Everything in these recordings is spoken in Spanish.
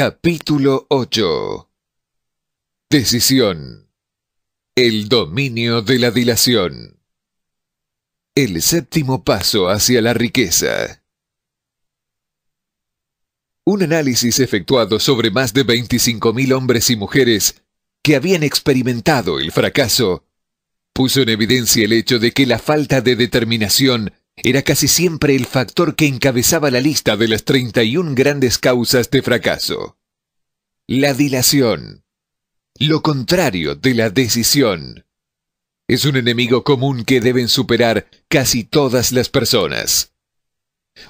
Capítulo 8 Decisión El dominio de la dilación El séptimo paso hacia la riqueza Un análisis efectuado sobre más de 25.000 hombres y mujeres que habían experimentado el fracaso puso en evidencia el hecho de que la falta de determinación era casi siempre el factor que encabezaba la lista de las 31 grandes causas de fracaso. La dilación, lo contrario de la decisión, es un enemigo común que deben superar casi todas las personas.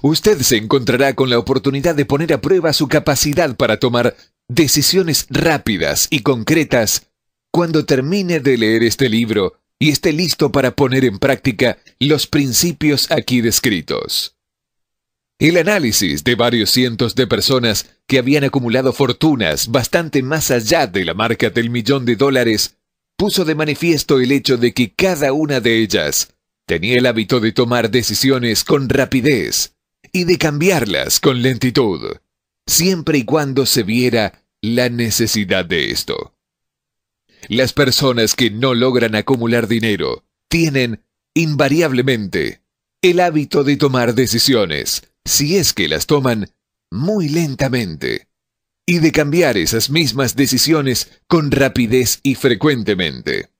Usted se encontrará con la oportunidad de poner a prueba su capacidad para tomar decisiones rápidas y concretas cuando termine de leer este libro y esté listo para poner en práctica los principios aquí descritos. El análisis de varios cientos de personas que habían acumulado fortunas bastante más allá de la marca del millón de dólares puso de manifiesto el hecho de que cada una de ellas tenía el hábito de tomar decisiones con rapidez y de cambiarlas con lentitud, siempre y cuando se viera la necesidad de esto. Las personas que no logran acumular dinero tienen, invariablemente, el hábito de tomar decisiones, si es que las toman muy lentamente, y de cambiar esas mismas decisiones con rapidez y frecuentemente.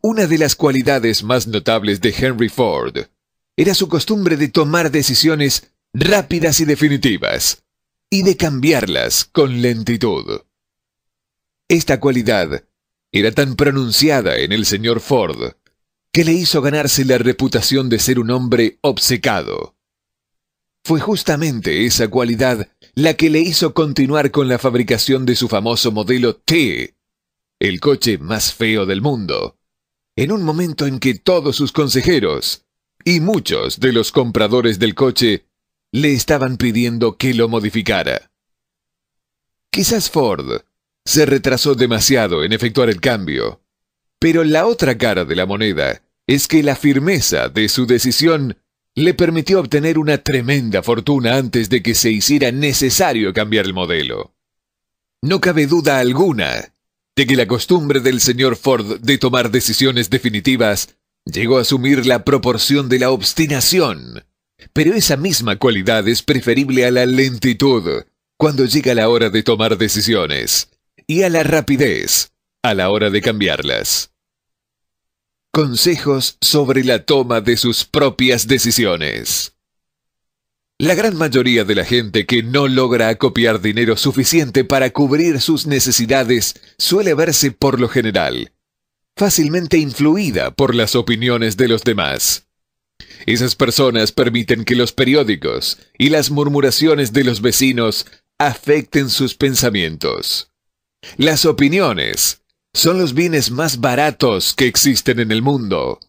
Una de las cualidades más notables de Henry Ford era su costumbre de tomar decisiones rápidas y definitivas, y de cambiarlas con lentitud. Esta cualidad era tan pronunciada en el señor Ford que le hizo ganarse la reputación de ser un hombre obcecado. Fue justamente esa cualidad la que le hizo continuar con la fabricación de su famoso modelo T, el coche más feo del mundo, en un momento en que todos sus consejeros y muchos de los compradores del coche le estaban pidiendo que lo modificara. Quizás Ford se retrasó demasiado en efectuar el cambio. Pero la otra cara de la moneda es que la firmeza de su decisión le permitió obtener una tremenda fortuna antes de que se hiciera necesario cambiar el modelo. No cabe duda alguna de que la costumbre del señor Ford de tomar decisiones definitivas llegó a asumir la proporción de la obstinación, pero esa misma cualidad es preferible a la lentitud cuando llega la hora de tomar decisiones y a la rapidez a la hora de cambiarlas. Consejos sobre la toma de sus propias decisiones. La gran mayoría de la gente que no logra acopiar dinero suficiente para cubrir sus necesidades suele verse por lo general fácilmente influida por las opiniones de los demás. Esas personas permiten que los periódicos y las murmuraciones de los vecinos afecten sus pensamientos. Las opiniones son los bienes más baratos que existen en el mundo.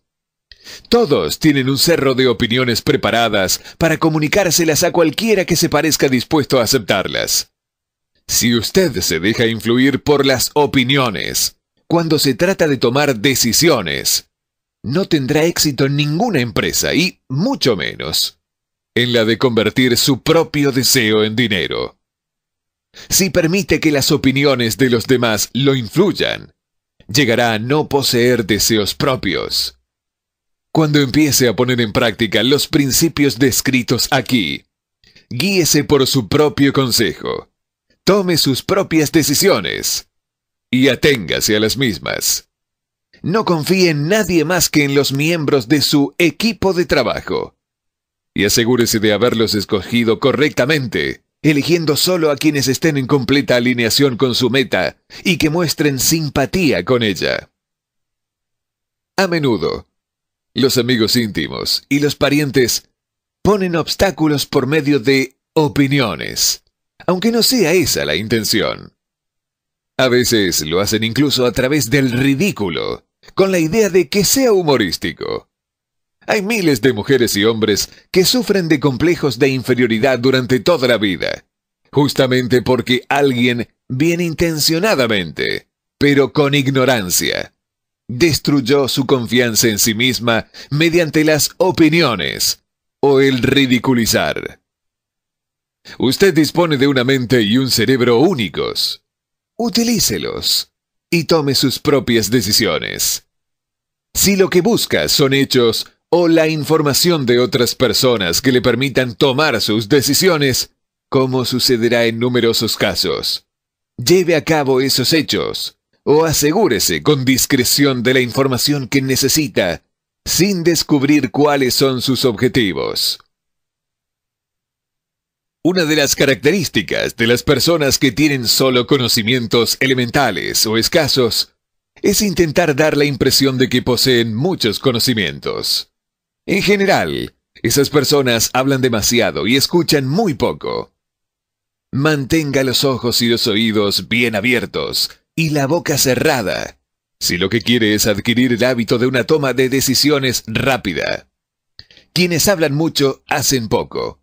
Todos tienen un cerro de opiniones preparadas para comunicárselas a cualquiera que se parezca dispuesto a aceptarlas. Si usted se deja influir por las opiniones, cuando se trata de tomar decisiones, no tendrá éxito en ninguna empresa y mucho menos en la de convertir su propio deseo en dinero. Si permite que las opiniones de los demás lo influyan, llegará a no poseer deseos propios. Cuando empiece a poner en práctica los principios descritos aquí, guíese por su propio consejo, tome sus propias decisiones y aténgase a las mismas. No confíe en nadie más que en los miembros de su equipo de trabajo y asegúrese de haberlos escogido correctamente eligiendo solo a quienes estén en completa alineación con su meta y que muestren simpatía con ella. A menudo, los amigos íntimos y los parientes ponen obstáculos por medio de opiniones, aunque no sea esa la intención. A veces lo hacen incluso a través del ridículo, con la idea de que sea humorístico. Hay miles de mujeres y hombres que sufren de complejos de inferioridad durante toda la vida, justamente porque alguien, bien intencionadamente, pero con ignorancia, destruyó su confianza en sí misma mediante las opiniones o el ridiculizar. Usted dispone de una mente y un cerebro únicos. Utilícelos y tome sus propias decisiones. Si lo que busca son hechos o la información de otras personas que le permitan tomar sus decisiones, como sucederá en numerosos casos. Lleve a cabo esos hechos o asegúrese con discreción de la información que necesita, sin descubrir cuáles son sus objetivos. Una de las características de las personas que tienen solo conocimientos elementales o escasos es intentar dar la impresión de que poseen muchos conocimientos. En general, esas personas hablan demasiado y escuchan muy poco. Mantenga los ojos y los oídos bien abiertos y la boca cerrada si lo que quiere es adquirir el hábito de una toma de decisiones rápida. Quienes hablan mucho hacen poco.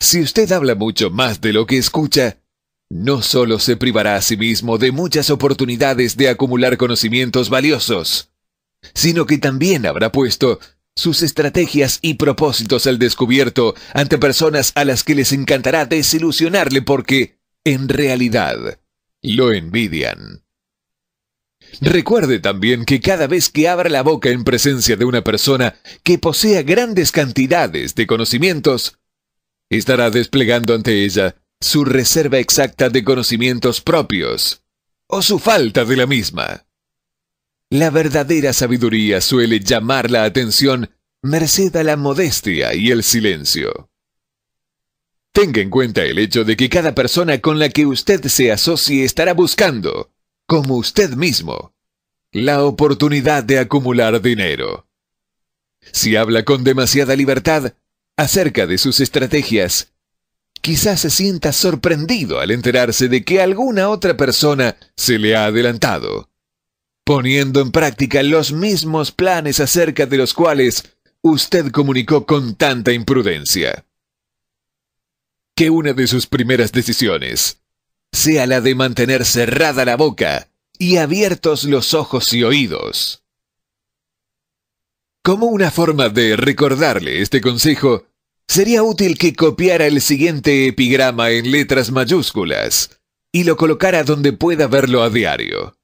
Si usted habla mucho más de lo que escucha, no solo se privará a sí mismo de muchas oportunidades de acumular conocimientos valiosos, sino que también habrá puesto sus estrategias y propósitos al descubierto ante personas a las que les encantará desilusionarle porque, en realidad, lo envidian. Recuerde también que cada vez que abra la boca en presencia de una persona que posea grandes cantidades de conocimientos, estará desplegando ante ella su reserva exacta de conocimientos propios o su falta de la misma. La verdadera sabiduría suele llamar la atención merced a la modestia y el silencio. Tenga en cuenta el hecho de que cada persona con la que usted se asocie estará buscando, como usted mismo, la oportunidad de acumular dinero. Si habla con demasiada libertad acerca de sus estrategias, quizás se sienta sorprendido al enterarse de que alguna otra persona se le ha adelantado poniendo en práctica los mismos planes acerca de los cuales usted comunicó con tanta imprudencia. Que una de sus primeras decisiones sea la de mantener cerrada la boca y abiertos los ojos y oídos. Como una forma de recordarle este consejo, sería útil que copiara el siguiente epigrama en letras mayúsculas y lo colocara donde pueda verlo a diario.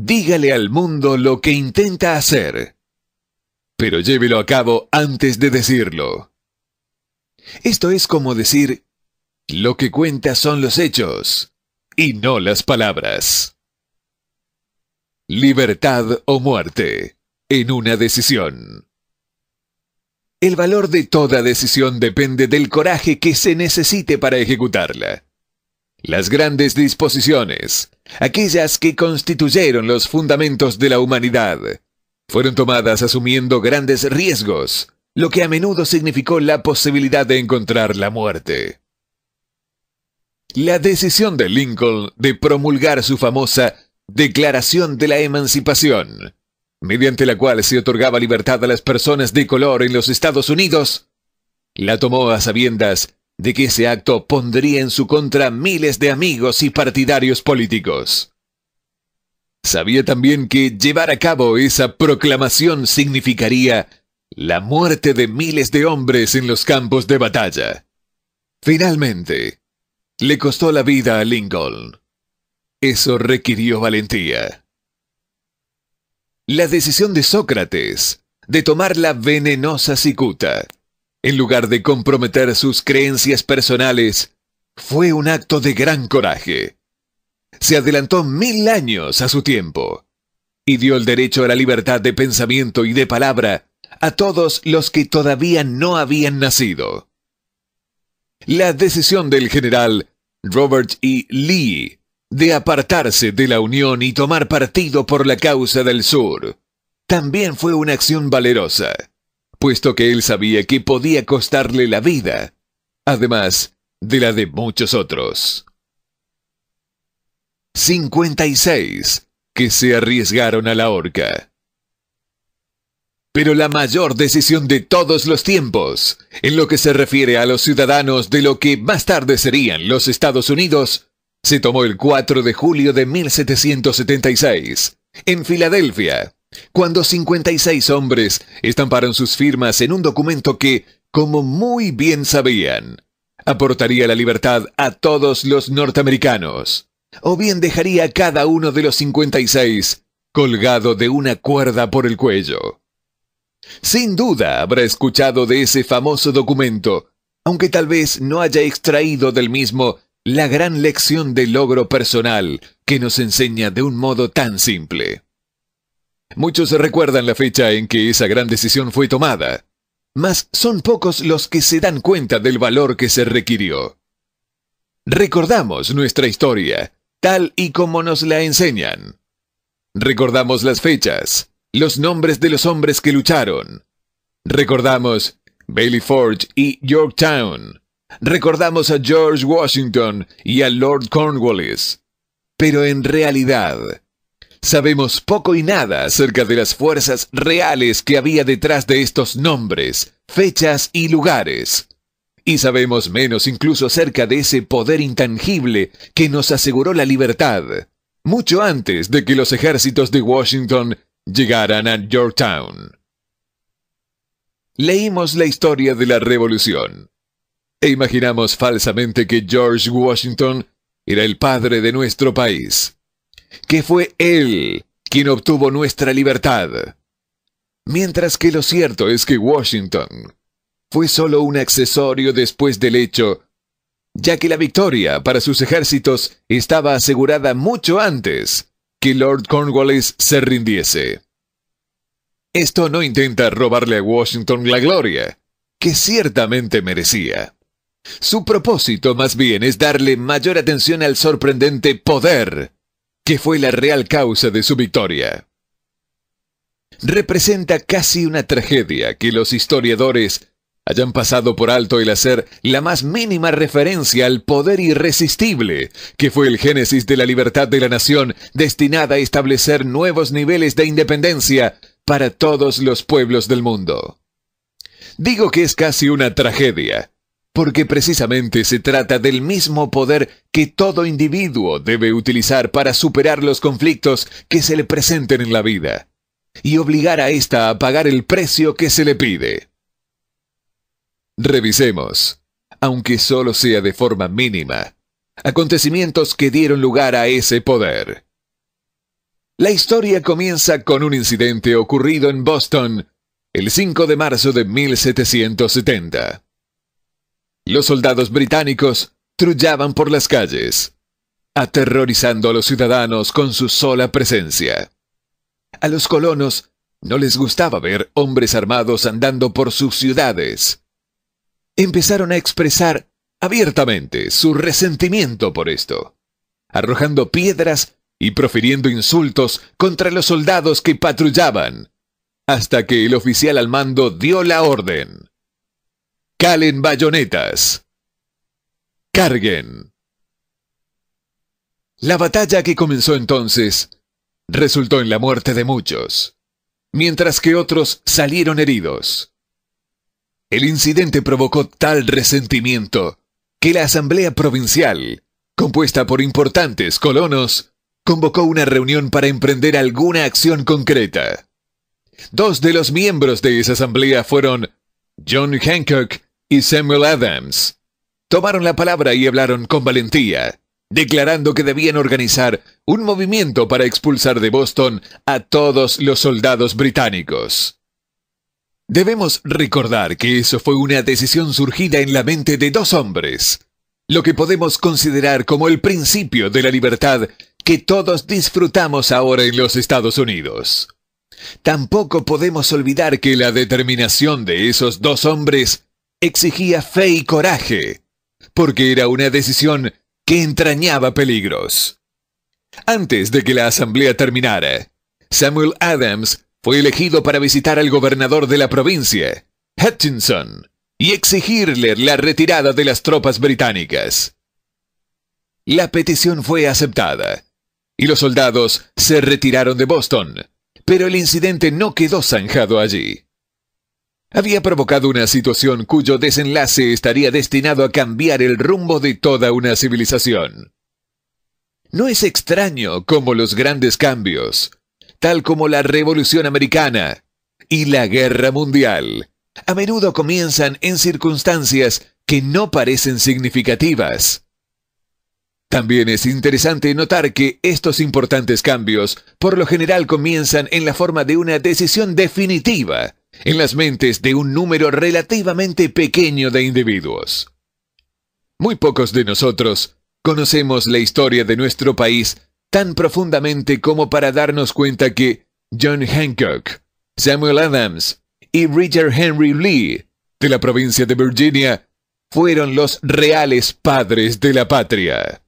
Dígale al mundo lo que intenta hacer, pero llévelo a cabo antes de decirlo. Esto es como decir, lo que cuenta son los hechos y no las palabras. Libertad o muerte en una decisión. El valor de toda decisión depende del coraje que se necesite para ejecutarla. Las grandes disposiciones, aquellas que constituyeron los fundamentos de la humanidad. Fueron tomadas asumiendo grandes riesgos, lo que a menudo significó la posibilidad de encontrar la muerte. La decisión de Lincoln de promulgar su famosa Declaración de la Emancipación, mediante la cual se otorgaba libertad a las personas de color en los Estados Unidos, la tomó a sabiendas de que ese acto pondría en su contra miles de amigos y partidarios políticos. Sabía también que llevar a cabo esa proclamación significaría la muerte de miles de hombres en los campos de batalla. Finalmente, le costó la vida a Lincoln. Eso requirió valentía. La decisión de Sócrates de tomar la venenosa cicuta en lugar de comprometer sus creencias personales, fue un acto de gran coraje. Se adelantó mil años a su tiempo y dio el derecho a la libertad de pensamiento y de palabra a todos los que todavía no habían nacido. La decisión del general Robert E. Lee de apartarse de la Unión y tomar partido por la causa del Sur también fue una acción valerosa puesto que él sabía que podía costarle la vida, además de la de muchos otros. 56 que se arriesgaron a la horca. Pero la mayor decisión de todos los tiempos, en lo que se refiere a los ciudadanos de lo que más tarde serían los Estados Unidos, se tomó el 4 de julio de 1776, en Filadelfia, cuando 56 hombres estamparon sus firmas en un documento que, como muy bien sabían, aportaría la libertad a todos los norteamericanos, o bien dejaría a cada uno de los 56 colgado de una cuerda por el cuello. Sin duda habrá escuchado de ese famoso documento, aunque tal vez no haya extraído del mismo la gran lección de logro personal que nos enseña de un modo tan simple. Muchos recuerdan la fecha en que esa gran decisión fue tomada, mas son pocos los que se dan cuenta del valor que se requirió. Recordamos nuestra historia, tal y como nos la enseñan. Recordamos las fechas, los nombres de los hombres que lucharon. Recordamos Bailey Forge y Yorktown. Recordamos a George Washington y a Lord Cornwallis. Pero en realidad, Sabemos poco y nada acerca de las fuerzas reales que había detrás de estos nombres, fechas y lugares. Y sabemos menos incluso acerca de ese poder intangible que nos aseguró la libertad, mucho antes de que los ejércitos de Washington llegaran a Yorktown. Leímos la historia de la Revolución e imaginamos falsamente que George Washington era el padre de nuestro país que fue Él quien obtuvo nuestra libertad. Mientras que lo cierto es que Washington fue solo un accesorio después del hecho, ya que la victoria para sus ejércitos estaba asegurada mucho antes que Lord Cornwallis se rindiese. Esto no intenta robarle a Washington la gloria, que ciertamente merecía. Su propósito más bien es darle mayor atención al sorprendente poder que fue la real causa de su victoria. Representa casi una tragedia que los historiadores hayan pasado por alto el hacer la más mínima referencia al poder irresistible que fue el génesis de la libertad de la nación destinada a establecer nuevos niveles de independencia para todos los pueblos del mundo. Digo que es casi una tragedia, porque precisamente se trata del mismo poder que todo individuo debe utilizar para superar los conflictos que se le presenten en la vida y obligar a ésta a pagar el precio que se le pide. Revisemos, aunque solo sea de forma mínima, acontecimientos que dieron lugar a ese poder. La historia comienza con un incidente ocurrido en Boston el 5 de marzo de 1770. Los soldados británicos trullaban por las calles, aterrorizando a los ciudadanos con su sola presencia. A los colonos no les gustaba ver hombres armados andando por sus ciudades. Empezaron a expresar abiertamente su resentimiento por esto, arrojando piedras y profiriendo insultos contra los soldados que patrullaban, hasta que el oficial al mando dio la orden. Calen bayonetas. Carguen. La batalla que comenzó entonces resultó en la muerte de muchos, mientras que otros salieron heridos. El incidente provocó tal resentimiento que la Asamblea Provincial, compuesta por importantes colonos, convocó una reunión para emprender alguna acción concreta. Dos de los miembros de esa asamblea fueron John Hancock y Samuel Adams tomaron la palabra y hablaron con valentía, declarando que debían organizar un movimiento para expulsar de Boston a todos los soldados británicos. Debemos recordar que eso fue una decisión surgida en la mente de dos hombres, lo que podemos considerar como el principio de la libertad que todos disfrutamos ahora en los Estados Unidos. Tampoco podemos olvidar que la determinación de esos dos hombres exigía fe y coraje, porque era una decisión que entrañaba peligros. Antes de que la asamblea terminara, Samuel Adams fue elegido para visitar al gobernador de la provincia, Hutchinson, y exigirle la retirada de las tropas británicas. La petición fue aceptada, y los soldados se retiraron de Boston, pero el incidente no quedó zanjado allí había provocado una situación cuyo desenlace estaría destinado a cambiar el rumbo de toda una civilización. No es extraño cómo los grandes cambios, tal como la Revolución Americana y la Guerra Mundial, a menudo comienzan en circunstancias que no parecen significativas. También es interesante notar que estos importantes cambios por lo general comienzan en la forma de una decisión definitiva en las mentes de un número relativamente pequeño de individuos. Muy pocos de nosotros conocemos la historia de nuestro país tan profundamente como para darnos cuenta que John Hancock, Samuel Adams y Richard Henry Lee de la provincia de Virginia fueron los reales padres de la patria.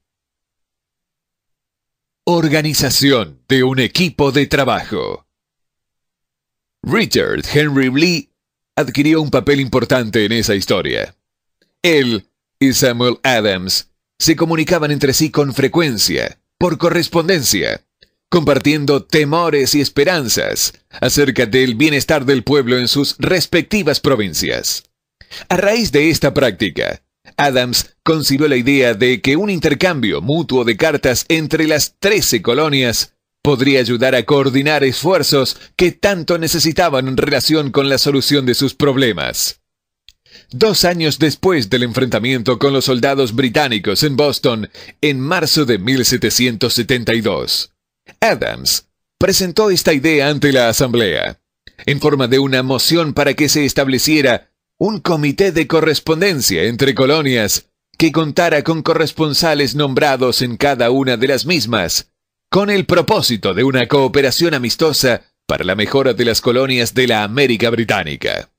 Organización de un equipo de trabajo. Richard Henry Lee adquirió un papel importante en esa historia. Él y Samuel Adams se comunicaban entre sí con frecuencia, por correspondencia, compartiendo temores y esperanzas acerca del bienestar del pueblo en sus respectivas provincias. A raíz de esta práctica, Adams concibió la idea de que un intercambio mutuo de cartas entre las trece colonias podría ayudar a coordinar esfuerzos que tanto necesitaban en relación con la solución de sus problemas. Dos años después del enfrentamiento con los soldados británicos en Boston, en marzo de 1772, Adams presentó esta idea ante la Asamblea, en forma de una moción para que se estableciera un comité de correspondencia entre colonias que contara con corresponsales nombrados en cada una de las mismas con el propósito de una cooperación amistosa para la mejora de las colonias de la América Británica.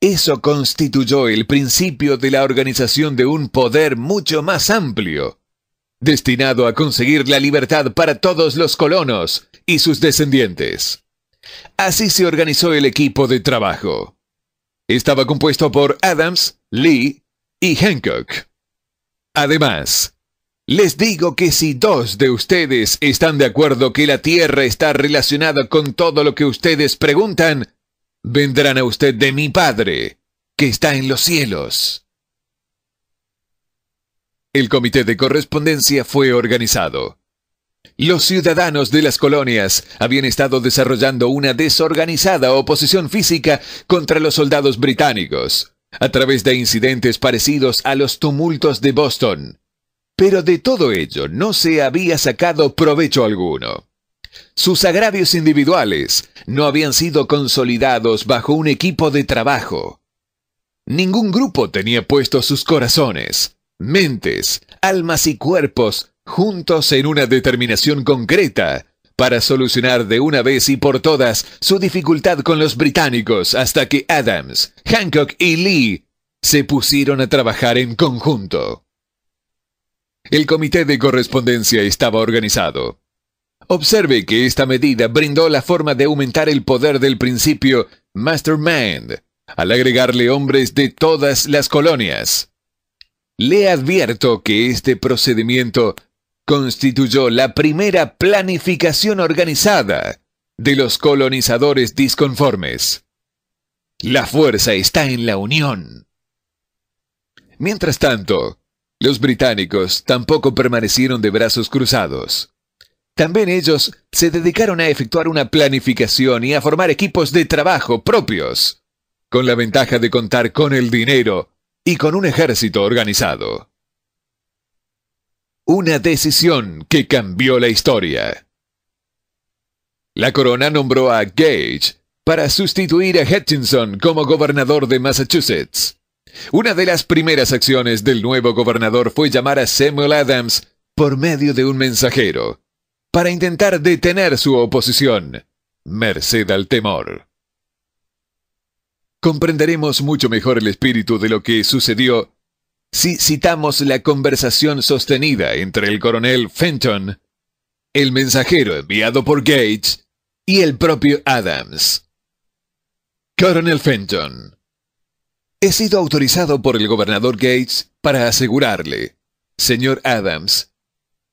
Eso constituyó el principio de la organización de un poder mucho más amplio, destinado a conseguir la libertad para todos los colonos y sus descendientes. Así se organizó el equipo de trabajo. Estaba compuesto por Adams, Lee y Hancock. Además, les digo que si dos de ustedes están de acuerdo que la Tierra está relacionada con todo lo que ustedes preguntan, vendrán a usted de mi Padre, que está en los cielos. El comité de correspondencia fue organizado. Los ciudadanos de las colonias habían estado desarrollando una desorganizada oposición física contra los soldados británicos, a través de incidentes parecidos a los tumultos de Boston, pero de todo ello no se había sacado provecho alguno. Sus agravios individuales no habían sido consolidados bajo un equipo de trabajo. Ningún grupo tenía puesto sus corazones, mentes, almas y cuerpos juntos en una determinación concreta para solucionar de una vez y por todas su dificultad con los británicos hasta que Adams, Hancock y Lee se pusieron a trabajar en conjunto. El comité de correspondencia estaba organizado. Observe que esta medida brindó la forma de aumentar el poder del principio Mastermind, al agregarle hombres de todas las colonias. Le advierto que este procedimiento constituyó la primera planificación organizada de los colonizadores disconformes. La fuerza está en la unión. Mientras tanto, los británicos tampoco permanecieron de brazos cruzados. También ellos se dedicaron a efectuar una planificación y a formar equipos de trabajo propios, con la ventaja de contar con el dinero y con un ejército organizado. Una decisión que cambió la historia. La corona nombró a Gage para sustituir a Hutchinson como gobernador de Massachusetts. Una de las primeras acciones del nuevo gobernador fue llamar a Samuel Adams por medio de un mensajero para intentar detener su oposición, merced al temor. Comprenderemos mucho mejor el espíritu de lo que sucedió si citamos la conversación sostenida entre el coronel Fenton, el mensajero enviado por Gates y el propio Adams. Coronel Fenton, He sido autorizado por el gobernador Gates para asegurarle, señor Adams,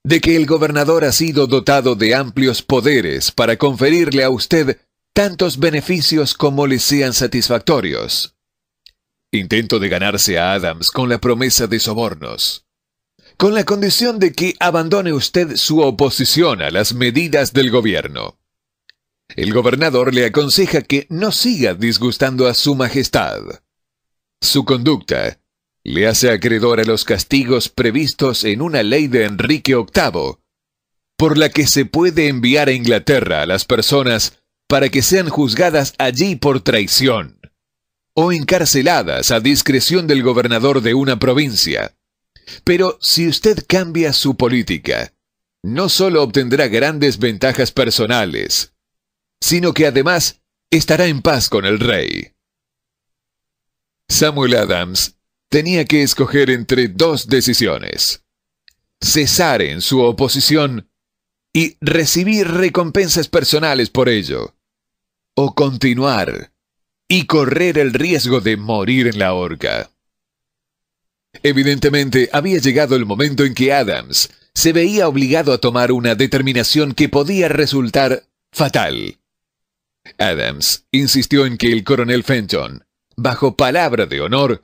de que el gobernador ha sido dotado de amplios poderes para conferirle a usted tantos beneficios como le sean satisfactorios. Intento de ganarse a Adams con la promesa de sobornos, con la condición de que abandone usted su oposición a las medidas del gobierno. El gobernador le aconseja que no siga disgustando a su majestad. Su conducta le hace acreedor a los castigos previstos en una ley de Enrique VIII, por la que se puede enviar a Inglaterra a las personas para que sean juzgadas allí por traición, o encarceladas a discreción del gobernador de una provincia. Pero si usted cambia su política, no solo obtendrá grandes ventajas personales, sino que además estará en paz con el rey. Samuel Adams tenía que escoger entre dos decisiones. Cesar en su oposición y recibir recompensas personales por ello. O continuar y correr el riesgo de morir en la horca. Evidentemente, había llegado el momento en que Adams se veía obligado a tomar una determinación que podía resultar fatal. Adams insistió en que el coronel Fenton bajo palabra de honor,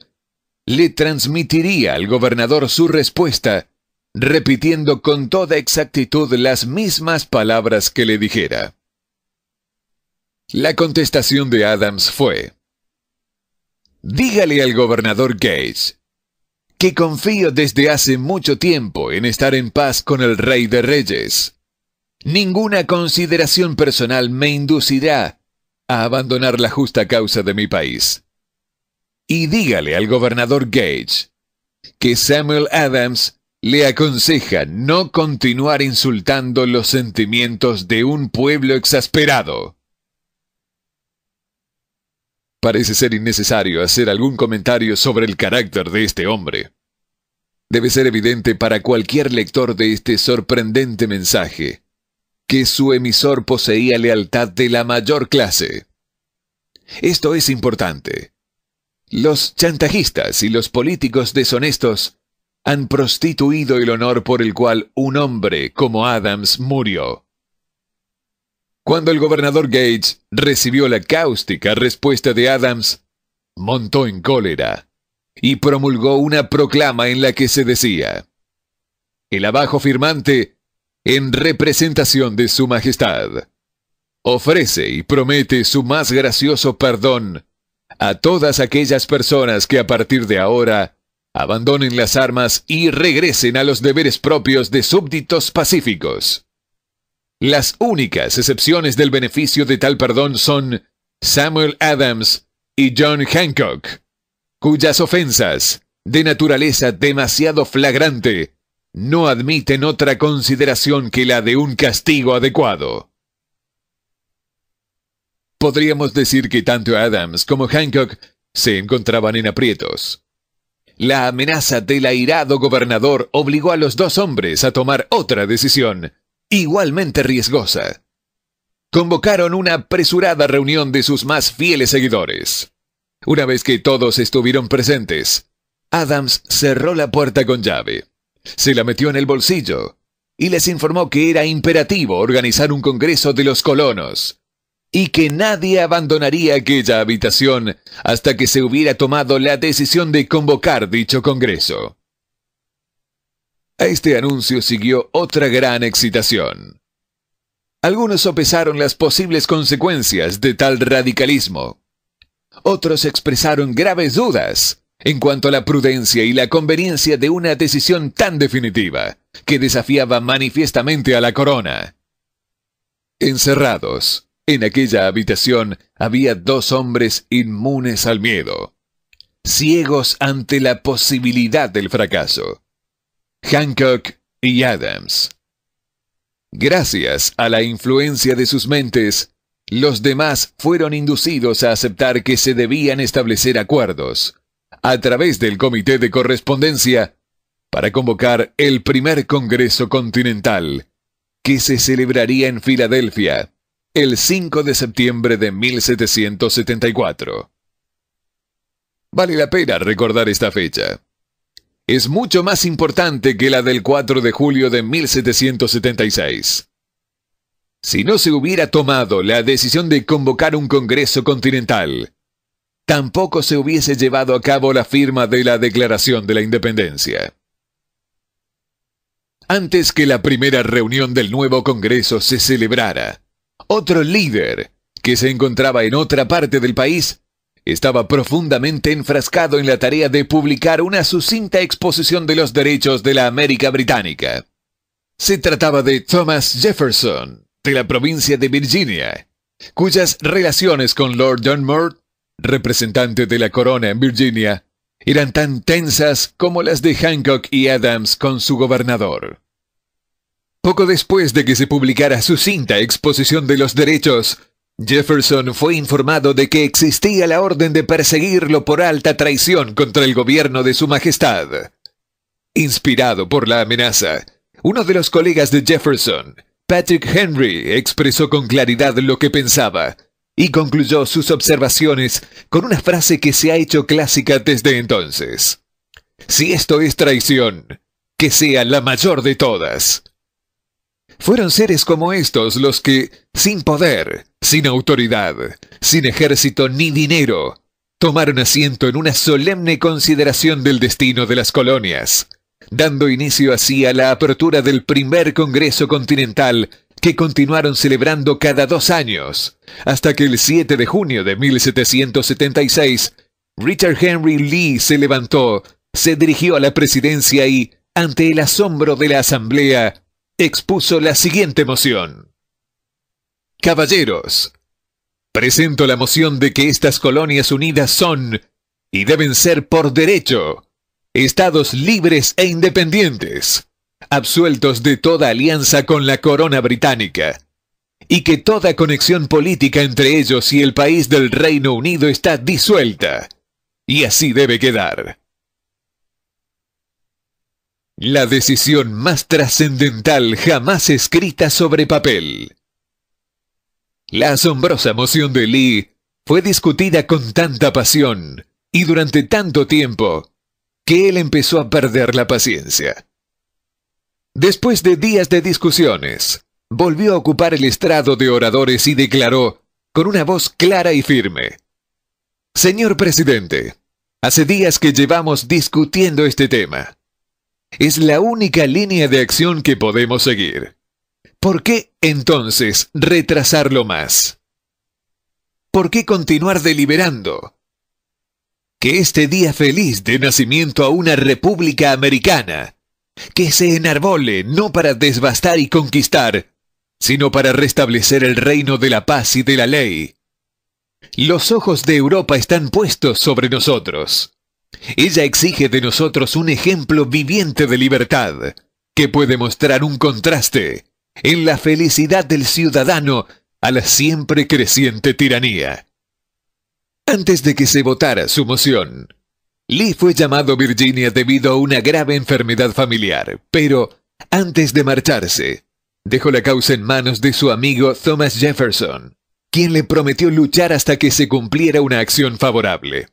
le transmitiría al gobernador su respuesta, repitiendo con toda exactitud las mismas palabras que le dijera. La contestación de Adams fue, Dígale al gobernador Gage que confío desde hace mucho tiempo en estar en paz con el rey de reyes. Ninguna consideración personal me inducirá a abandonar la justa causa de mi país y dígale al gobernador Gage que Samuel Adams le aconseja no continuar insultando los sentimientos de un pueblo exasperado. Parece ser innecesario hacer algún comentario sobre el carácter de este hombre. Debe ser evidente para cualquier lector de este sorprendente mensaje que su emisor poseía lealtad de la mayor clase. Esto es importante los chantajistas y los políticos deshonestos han prostituido el honor por el cual un hombre como Adams murió. Cuando el gobernador Gage recibió la cáustica respuesta de Adams, montó en cólera y promulgó una proclama en la que se decía, el abajo firmante, en representación de Su Majestad, ofrece y promete su más gracioso perdón a todas aquellas personas que a partir de ahora abandonen las armas y regresen a los deberes propios de súbditos pacíficos. Las únicas excepciones del beneficio de tal perdón son Samuel Adams y John Hancock, cuyas ofensas, de naturaleza demasiado flagrante, no admiten otra consideración que la de un castigo adecuado podríamos decir que tanto Adams como Hancock se encontraban en aprietos. La amenaza del airado gobernador obligó a los dos hombres a tomar otra decisión, igualmente riesgosa. Convocaron una apresurada reunión de sus más fieles seguidores. Una vez que todos estuvieron presentes, Adams cerró la puerta con llave, se la metió en el bolsillo y les informó que era imperativo organizar un congreso de los colonos, y que nadie abandonaría aquella habitación hasta que se hubiera tomado la decisión de convocar dicho Congreso. A este anuncio siguió otra gran excitación. Algunos sopesaron las posibles consecuencias de tal radicalismo. Otros expresaron graves dudas en cuanto a la prudencia y la conveniencia de una decisión tan definitiva, que desafiaba manifiestamente a la corona. Encerrados, en aquella habitación había dos hombres inmunes al miedo, ciegos ante la posibilidad del fracaso, Hancock y Adams. Gracias a la influencia de sus mentes, los demás fueron inducidos a aceptar que se debían establecer acuerdos, a través del Comité de Correspondencia, para convocar el primer Congreso Continental, que se celebraría en Filadelfia el 5 de septiembre de 1774. Vale la pena recordar esta fecha. Es mucho más importante que la del 4 de julio de 1776. Si no se hubiera tomado la decisión de convocar un Congreso Continental, tampoco se hubiese llevado a cabo la firma de la Declaración de la Independencia. Antes que la primera reunión del nuevo Congreso se celebrara, otro líder, que se encontraba en otra parte del país, estaba profundamente enfrascado en la tarea de publicar una sucinta exposición de los derechos de la América Británica. Se trataba de Thomas Jefferson, de la provincia de Virginia, cuyas relaciones con Lord Dunmore, representante de la corona en Virginia, eran tan tensas como las de Hancock y Adams con su gobernador. Poco después de que se publicara su cinta Exposición de los Derechos, Jefferson fue informado de que existía la orden de perseguirlo por alta traición contra el gobierno de Su Majestad. Inspirado por la amenaza, uno de los colegas de Jefferson, Patrick Henry, expresó con claridad lo que pensaba y concluyó sus observaciones con una frase que se ha hecho clásica desde entonces. Si esto es traición, que sea la mayor de todas. Fueron seres como estos los que, sin poder, sin autoridad, sin ejército ni dinero, tomaron asiento en una solemne consideración del destino de las colonias, dando inicio así a la apertura del primer Congreso Continental que continuaron celebrando cada dos años, hasta que el 7 de junio de 1776, Richard Henry Lee se levantó, se dirigió a la presidencia y, ante el asombro de la Asamblea, expuso la siguiente moción. Caballeros, presento la moción de que estas colonias unidas son, y deben ser por derecho, estados libres e independientes, absueltos de toda alianza con la corona británica, y que toda conexión política entre ellos y el país del Reino Unido está disuelta, y así debe quedar. La decisión más trascendental jamás escrita sobre papel. La asombrosa moción de Lee fue discutida con tanta pasión y durante tanto tiempo que él empezó a perder la paciencia. Después de días de discusiones, volvió a ocupar el estrado de oradores y declaró, con una voz clara y firme, Señor presidente, hace días que llevamos discutiendo este tema. Es la única línea de acción que podemos seguir. ¿Por qué, entonces, retrasarlo más? ¿Por qué continuar deliberando? Que este día feliz dé nacimiento a una república americana, que se enarbole no para desbastar y conquistar, sino para restablecer el reino de la paz y de la ley. Los ojos de Europa están puestos sobre nosotros. Ella exige de nosotros un ejemplo viviente de libertad, que puede mostrar un contraste en la felicidad del ciudadano a la siempre creciente tiranía. Antes de que se votara su moción, Lee fue llamado Virginia debido a una grave enfermedad familiar, pero antes de marcharse, dejó la causa en manos de su amigo Thomas Jefferson, quien le prometió luchar hasta que se cumpliera una acción favorable.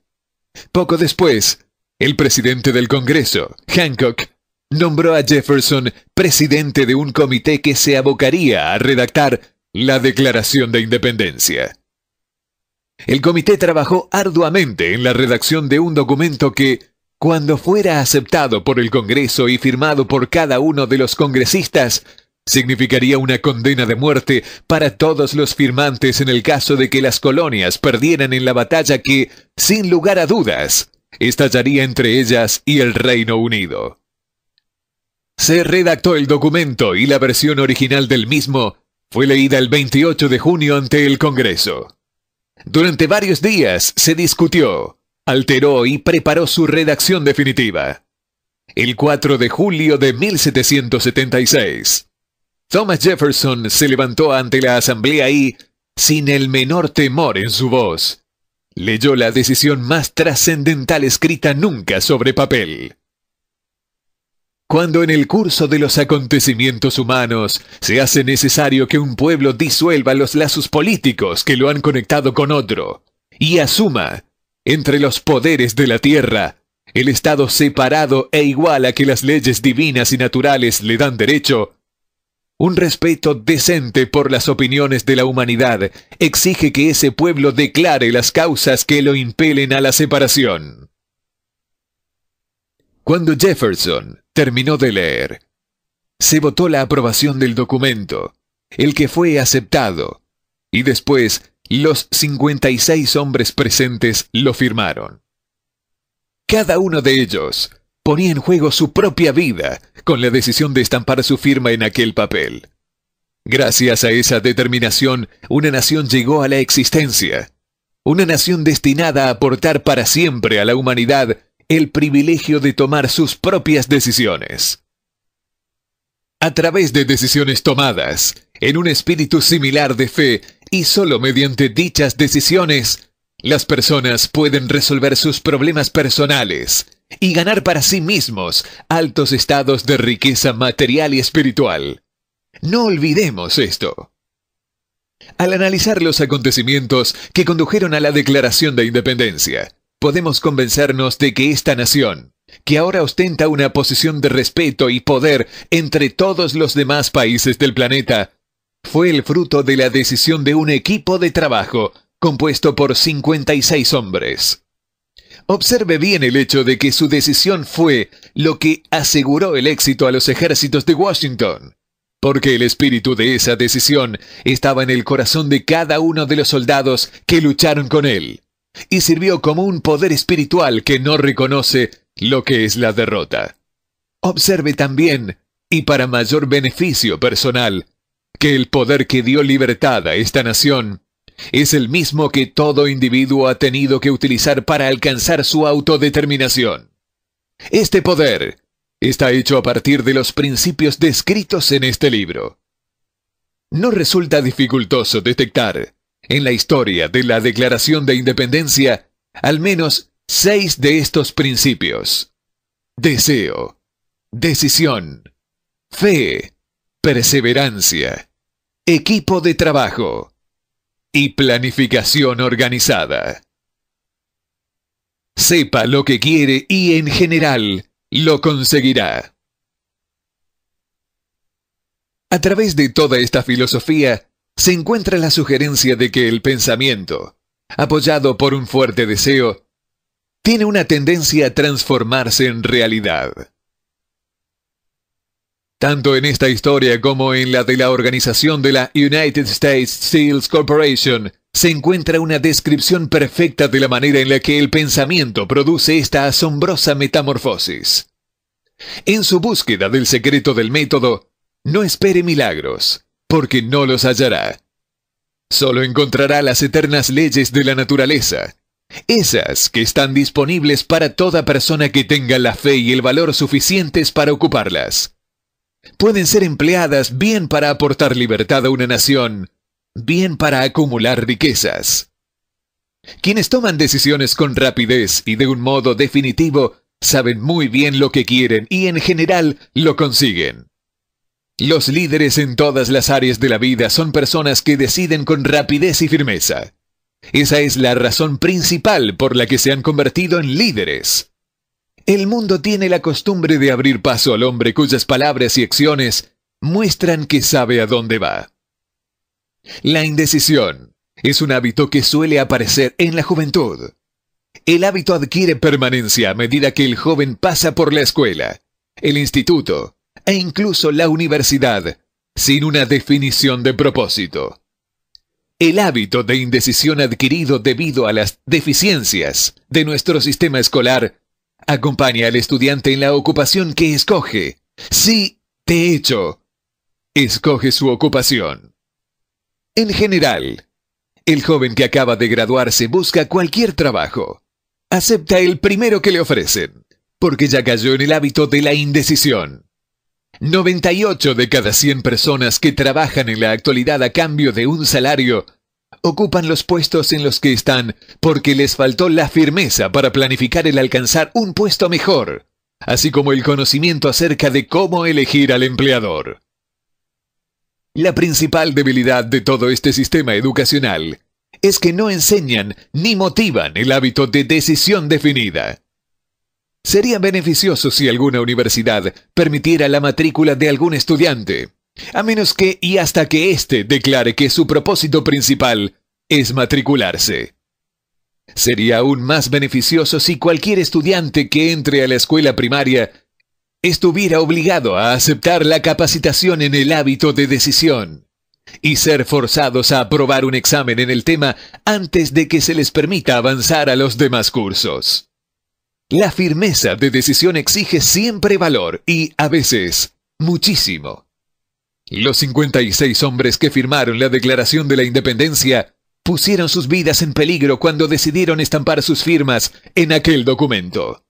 Poco después, el presidente del Congreso, Hancock, nombró a Jefferson presidente de un comité que se abocaría a redactar la Declaración de Independencia. El comité trabajó arduamente en la redacción de un documento que, cuando fuera aceptado por el Congreso y firmado por cada uno de los congresistas, significaría una condena de muerte para todos los firmantes en el caso de que las colonias perdieran en la batalla que, sin lugar a dudas, estallaría entre ellas y el Reino Unido. Se redactó el documento y la versión original del mismo fue leída el 28 de junio ante el Congreso. Durante varios días se discutió, alteró y preparó su redacción definitiva. El 4 de julio de 1776, Thomas Jefferson se levantó ante la asamblea y, sin el menor temor en su voz, leyó la decisión más trascendental escrita nunca sobre papel. Cuando en el curso de los acontecimientos humanos se hace necesario que un pueblo disuelva los lazos políticos que lo han conectado con otro y asuma, entre los poderes de la tierra, el estado separado e igual a que las leyes divinas y naturales le dan derecho, un respeto decente por las opiniones de la humanidad exige que ese pueblo declare las causas que lo impelen a la separación. Cuando Jefferson terminó de leer, se votó la aprobación del documento, el que fue aceptado, y después los 56 hombres presentes lo firmaron. Cada uno de ellos ponía en juego su propia vida con la decisión de estampar su firma en aquel papel. Gracias a esa determinación, una nación llegó a la existencia, una nación destinada a aportar para siempre a la humanidad el privilegio de tomar sus propias decisiones. A través de decisiones tomadas, en un espíritu similar de fe, y solo mediante dichas decisiones, las personas pueden resolver sus problemas personales, y ganar para sí mismos altos estados de riqueza material y espiritual. No olvidemos esto. Al analizar los acontecimientos que condujeron a la Declaración de Independencia, podemos convencernos de que esta nación, que ahora ostenta una posición de respeto y poder entre todos los demás países del planeta, fue el fruto de la decisión de un equipo de trabajo compuesto por 56 hombres. Observe bien el hecho de que su decisión fue lo que aseguró el éxito a los ejércitos de Washington, porque el espíritu de esa decisión estaba en el corazón de cada uno de los soldados que lucharon con él, y sirvió como un poder espiritual que no reconoce lo que es la derrota. Observe también, y para mayor beneficio personal, que el poder que dio libertad a esta nación es el mismo que todo individuo ha tenido que utilizar para alcanzar su autodeterminación. Este poder está hecho a partir de los principios descritos en este libro. No resulta dificultoso detectar, en la historia de la Declaración de Independencia, al menos seis de estos principios. Deseo, decisión, fe, perseverancia, equipo de trabajo, y planificación organizada. Sepa lo que quiere y en general lo conseguirá. A través de toda esta filosofía se encuentra la sugerencia de que el pensamiento, apoyado por un fuerte deseo, tiene una tendencia a transformarse en realidad. Tanto en esta historia como en la de la organización de la United States Seals Corporation, se encuentra una descripción perfecta de la manera en la que el pensamiento produce esta asombrosa metamorfosis. En su búsqueda del secreto del método, no espere milagros, porque no los hallará. Solo encontrará las eternas leyes de la naturaleza, esas que están disponibles para toda persona que tenga la fe y el valor suficientes para ocuparlas pueden ser empleadas bien para aportar libertad a una nación, bien para acumular riquezas. Quienes toman decisiones con rapidez y de un modo definitivo saben muy bien lo que quieren y en general lo consiguen. Los líderes en todas las áreas de la vida son personas que deciden con rapidez y firmeza. Esa es la razón principal por la que se han convertido en líderes. El mundo tiene la costumbre de abrir paso al hombre cuyas palabras y acciones muestran que sabe a dónde va. La indecisión es un hábito que suele aparecer en la juventud. El hábito adquiere permanencia a medida que el joven pasa por la escuela, el instituto e incluso la universidad sin una definición de propósito. El hábito de indecisión adquirido debido a las deficiencias de nuestro sistema escolar Acompaña al estudiante en la ocupación que escoge. Sí, de hecho, escoge su ocupación. En general, el joven que acaba de graduarse busca cualquier trabajo. Acepta el primero que le ofrecen, porque ya cayó en el hábito de la indecisión. 98 de cada 100 personas que trabajan en la actualidad a cambio de un salario ocupan los puestos en los que están porque les faltó la firmeza para planificar el alcanzar un puesto mejor, así como el conocimiento acerca de cómo elegir al empleador. La principal debilidad de todo este sistema educacional es que no enseñan ni motivan el hábito de decisión definida. Sería beneficioso si alguna universidad permitiera la matrícula de algún estudiante, a menos que y hasta que éste declare que su propósito principal es matricularse. Sería aún más beneficioso si cualquier estudiante que entre a la escuela primaria estuviera obligado a aceptar la capacitación en el hábito de decisión y ser forzados a aprobar un examen en el tema antes de que se les permita avanzar a los demás cursos. La firmeza de decisión exige siempre valor y, a veces, muchísimo. Los 56 hombres que firmaron la Declaración de la Independencia pusieron sus vidas en peligro cuando decidieron estampar sus firmas en aquel documento.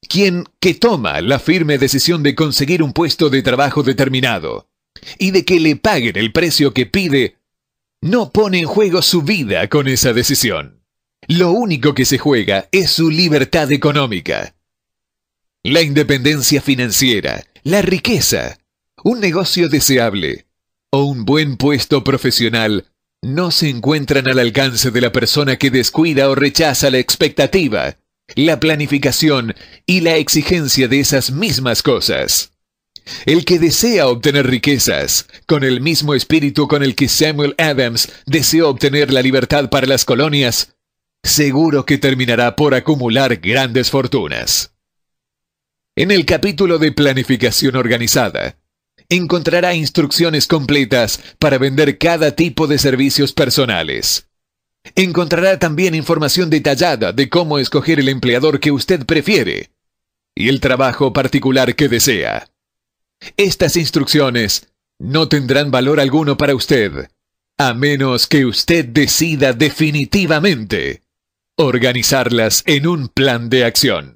Quien que toma la firme decisión de conseguir un puesto de trabajo determinado y de que le paguen el precio que pide, no pone en juego su vida con esa decisión. Lo único que se juega es su libertad económica, la independencia financiera, la riqueza, un negocio deseable o un buen puesto profesional no se encuentran al alcance de la persona que descuida o rechaza la expectativa, la planificación y la exigencia de esas mismas cosas. El que desea obtener riquezas, con el mismo espíritu con el que Samuel Adams deseó obtener la libertad para las colonias, seguro que terminará por acumular grandes fortunas. En el capítulo de planificación organizada, encontrará instrucciones completas para vender cada tipo de servicios personales. Encontrará también información detallada de cómo escoger el empleador que usted prefiere y el trabajo particular que desea. Estas instrucciones no tendrán valor alguno para usted, a menos que usted decida definitivamente organizarlas en un plan de acción.